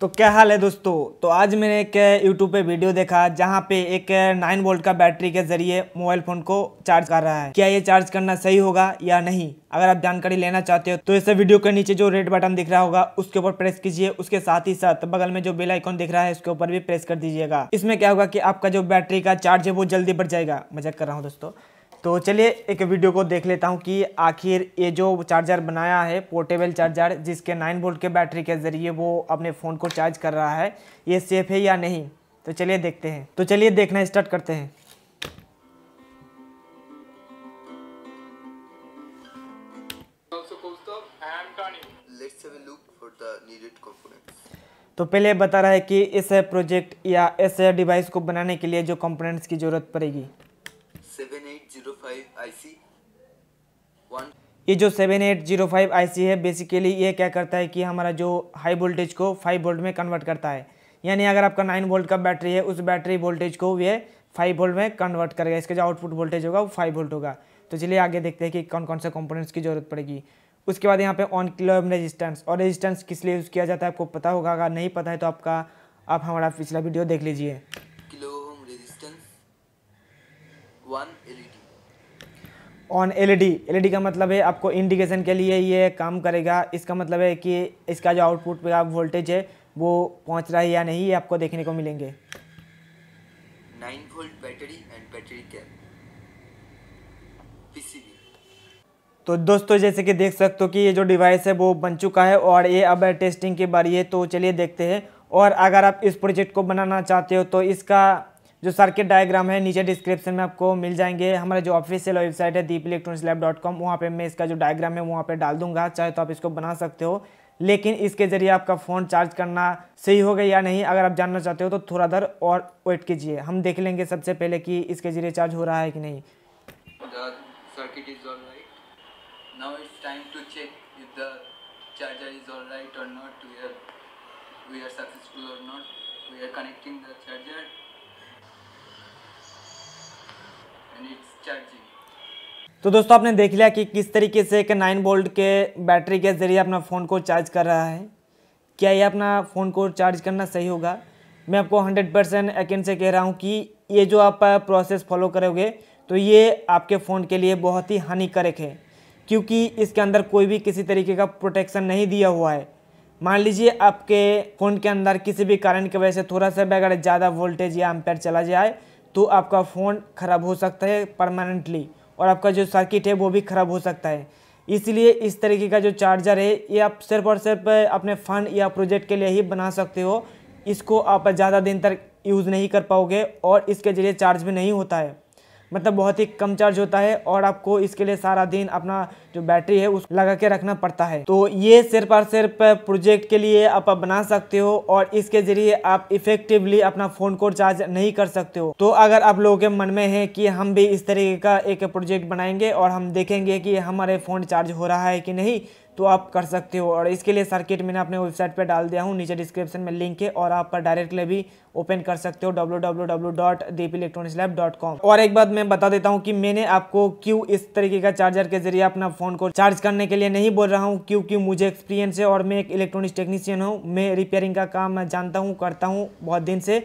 तो क्या हाल है दोस्तों तो आज मैंने एक YouTube पे वीडियो देखा जहाँ पे एक 9 वोल्ट का बैटरी के जरिए मोबाइल फ़ोन को चार्ज कर रहा है क्या ये चार्ज करना सही होगा या नहीं अगर आप जानकारी लेना चाहते हो तो इसे वीडियो के नीचे जो रेड बटन दिख रहा होगा उसके ऊपर प्रेस कीजिए उसके साथ ही साथ बगल में जो बेल आइकॉन दिख रहा है उसके ऊपर भी प्रेस कर दीजिएगा इसमें क्या होगा कि आपका जो बैटरी का चार्ज है वो जल्दी बढ़ जाएगा मजाक कर रहा हूँ दोस्तों तो चलिए एक वीडियो को देख लेता हूँ कि आखिर ये जो चार्जर बनाया है पोर्टेबल चार्जर जिसके 9 वोल्ट के बैटरी के ज़रिए वो अपने फ़ोन को चार्ज कर रहा है ये सेफ़ है या नहीं तो चलिए देखते हैं तो चलिए देखना स्टार्ट करते हैं तो पहले बता रहा है कि इस प्रोजेक्ट या इस डिवाइस को बनाने के लिए जो कंपोनेंट्स की ज़रूरत पड़ेगी ये जो seven eight zero five I C है बेसिकली ये क्या करता है कि हमारा जो हाई वोल्टेज को फाइव वोल्ट में कन्वर्ट करता है यानी अगर आपका नाइन वोल्ट का बैटरी है उस बैटरी वोल्टेज को ये फाइव वोल्ट में कन्वर्ट करेगा इसका जो आउटपुट वोल्टेज होगा वो फाइव वोल्ट होगा तो चलिए आगे देखते हैं कि कौन कौन से कंपोनेंट्स की जरूरत पड़ेगी उसके बाद यहाँ पे ऑन किलो एम रेजिस्टेंस और रजिस्टेंस किस लिए यूज़ किया जाता है आपको पता होगा अगर नहीं पता है तो आपका आप हमारा पिछला वीडियो देख लीजिए kilo resistance one LED on LED LED का मतलब है आपको इंडिकेशन के लिए ये काम करेगा इसका मतलब है कि इसका जो आउटपुट का वोल्टेज है वो पहुंच रहा है या नहीं ये आपको देखने को मिलेंगे तो दोस्तों जैसे कि देख सकते हो कि ये जो डिवाइस है वो बन चुका है और ये अब टेस्टिंग की बारी है तो चलिए देखते हैं और अगर आप इस प्रोजेक्ट को बनाना चाहते हो तो इसका जो सर्किट डायग्राम है नीचे डिस्क्रिप्शन में आपको मिल जाएंगे हमारा जो ऑफिशियल वेबसाइट है Deep electronics lab dot com वहाँ पर मैं इसका जो डायग्राम है वहाँ पर डाल दूंगा चाहे तो आप इसको बना सकते हो लेकिन इसके ज़रिए आपका फ़ोन चार्ज करना सही होगा या नहीं अगर आप जानना चाहते हो तो थोड़ा देर और वेट कीजिए हम देख लेंगे सबसे पहले कि इसके ज़रिए चार्ज हो रहा है कि नहीं we are successful or not. We are connecting the charger तो दोस्तों आपने देख लिया कि किस तरीके से एक नाइन बोल्ट के बैटरी के ज़रिए अपना फ़ोन को चार्ज कर रहा है क्या ये अपना फ़ोन को चार्ज करना सही होगा मैं आपको हंड्रेड परसेंट यकीन से कह रहा हूँ कि ये जो आप प्रोसेस uh, फॉलो करोगे तो ये आपके फ़ोन के लिए बहुत ही हानिकारक है क्योंकि इसके अंदर कोई भी किसी तरीके का प्रोटेक्शन नहीं दिया हुआ है मान लीजिए आपके फ़ोन के अंदर किसी भी कारण की वजह से थोड़ा सा भी अगर ज़्यादा वोल्टेज या एम्पेयर चला जाए तो आपका फ़ोन ख़राब हो सकता है परमानेंटली और आपका जो सर्किट है वो भी ख़राब हो सकता है इसलिए इस तरीके का जो चार्जर है ये आप सिर्फ और सिर्फ अपने फ़ंड या प्रोजेक्ट के लिए ही बना सकते हो इसको आप ज़्यादा दिन तक यूज़ नहीं कर पाओगे और इसके ज़रिए चार्ज भी नहीं होता है मतलब बहुत ही कम चार्ज होता है और आपको इसके लिए सारा दिन अपना जो बैटरी है उस लगा के रखना पड़ता है तो ये सिर्फ और सिर्फ प्रोजेक्ट के लिए आप बना सकते हो और इसके जरिए आप इफेक्टिवली अपना फ़ोन को चार्ज नहीं कर सकते हो तो अगर आप लोगों के मन में है कि हम भी इस तरीके का एक प्रोजेक्ट बनाएंगे और हम देखेंगे कि हमारे फ़ोन चार्ज हो रहा है कि नहीं तो आप कर सकते हो और इसके लिए सर्किट मैंने अपने वेबसाइट पर डाल दिया हूँ नीचे डिस्क्रिप्शन में लिंक है और आप पर डायरेक्टली भी ओपन कर सकते हो www.dpilectronics.lab.com और एक बात मैं बता देता हूँ कि मैंने आपको क्यों इस तरीके का चार्जर के जरिए अपना फ़ोन को चार्ज करने के लिए नहीं बोल रहा हूँ क्योंकि मुझे एक्सपीरियंस है और मैं एक इलेक्ट्रॉनिक्स टेक्नीशियन हूँ मैं रिपेयरिंग का काम जानता हूँ करता हूँ बहुत दिन से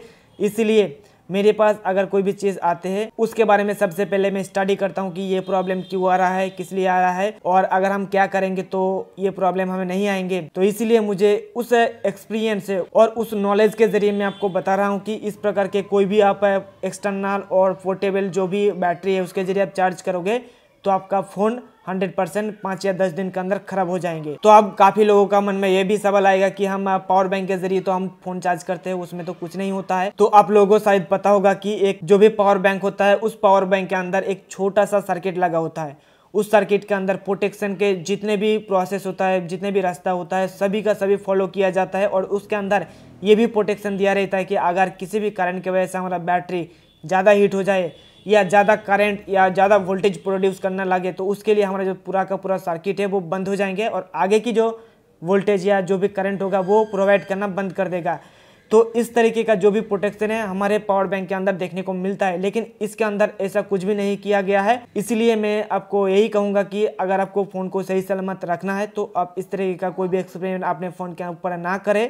इसीलिए मेरे पास अगर कोई भी चीज़ आते हैं उसके बारे में सबसे पहले मैं स्टडी करता हूँ कि ये प्रॉब्लम क्यों आ रहा है किस लिए आ रहा है और अगर हम क्या करेंगे तो ये प्रॉब्लम हमें नहीं आएंगे तो इसलिए मुझे उस एक्सपीरियंस और उस नॉलेज के जरिए मैं आपको बता रहा हूँ कि इस प्रकार के कोई भी आप एक्सटर्नल और पोर्टेबल जो भी बैटरी है उसके जरिए आप चार्ज करोगे तो आपका फ़ोन 100 परसेंट पाँच या दस दिन के अंदर खराब हो जाएंगे तो अब काफ़ी लोगों का मन में यह भी सवाल आएगा कि हम पावर बैंक के जरिए तो हम फोन चार्ज करते हैं उसमें तो कुछ नहीं होता है तो आप लोगों को शायद पता होगा कि एक जो भी पावर बैंक होता है उस पावर बैंक के अंदर एक छोटा सा सर्किट लगा होता है उस सर्किट के अंदर प्रोटेक्शन के जितने भी प्रोसेस होता है जितने भी रास्ता होता है सभी का सभी फॉलो किया जाता है और उसके अंदर ये भी प्रोटेक्शन दिया रहता है कि अगर किसी भी कारण की वजह से हमारा बैटरी ज़्यादा हीट हो जाए या ज़्यादा करंट या ज़्यादा वोल्टेज प्रोड्यूस करना लगे तो उसके लिए हमारा जो पूरा का पूरा सर्किट है वो बंद हो जाएंगे और आगे की जो वोल्टेज या जो भी करंट होगा वो प्रोवाइड करना बंद कर देगा तो इस तरीके का जो भी प्रोटेक्शन है हमारे पावर बैंक के अंदर देखने को मिलता है लेकिन इसके अंदर ऐसा कुछ भी नहीं किया गया है इसलिए मैं आपको यही कहूँगा कि अगर आपको फ़ोन को सही सलामत रखना है तो आप इस तरीके का कोई भी एक्सपेरिमेंट अपने फ़ोन के ऊपर ना करें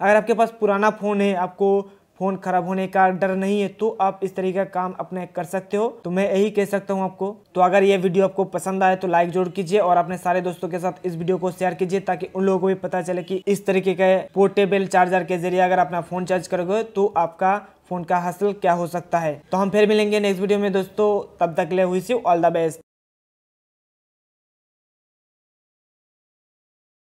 अगर आपके पास पुराना फ़ोन है आपको फ़ोन ख़राब होने का डर नहीं है तो आप इस तरीके का काम अपने कर सकते हो तो मैं यही कह सकता हूँ आपको तो अगर ये वीडियो आपको पसंद आए तो लाइक जरूर कीजिए और अपने सारे दोस्तों के साथ इस वीडियो को शेयर कीजिए ताकि उन लोगों को भी पता चले कि इस तरीके के पोर्टेबल चार्जर के जरिए अगर अपना फ़ोन चार्ज करोगे तो आपका फ़ोन का हासिल क्या हो सकता है तो हम फिर मिलेंगे नेक्स्ट वीडियो में दोस्तों तब तक ले हुई सी ऑल द बेस्ट